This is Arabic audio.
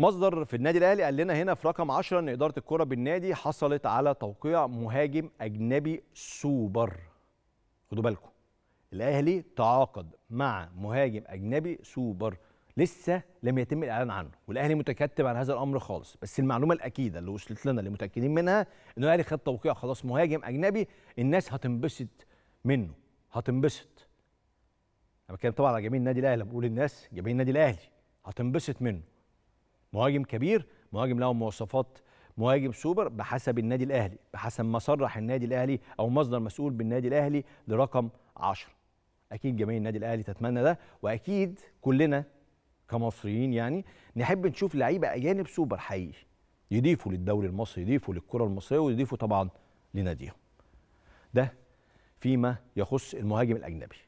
مصدر في النادي الاهلي قال لنا هنا في رقم 10 ان اداره الكره بالنادي حصلت على توقيع مهاجم اجنبي سوبر خدوا بالكم الاهلي تعاقد مع مهاجم اجنبي سوبر لسه لم يتم الاعلان عنه والاهلي متكتم عن هذا الامر خالص بس المعلومه الاكيده اللي وصلت لنا اللي متاكدين منها ان الاهلي خد توقيع خلاص مهاجم اجنبي الناس هتنبسط منه هتنبسط انا بتكلم طبعا على جميع النادي الاهلي بقول الناس جميع النادي الاهلي هتنبسط منه مهاجم كبير مهاجم له مواصفات مهاجم سوبر بحسب النادي الاهلي بحسب ما صرح النادي الاهلي او مصدر مسؤول بالنادي الاهلي لرقم 10 اكيد جماهير النادي الاهلي تتمنى ده واكيد كلنا كمصريين يعني نحب نشوف لعيبه اجانب سوبر حقيقي يضيفوا للدوري المصري يضيفوا للكره المصريه ويضيفوا طبعا لناديهم ده فيما يخص المهاجم الاجنبي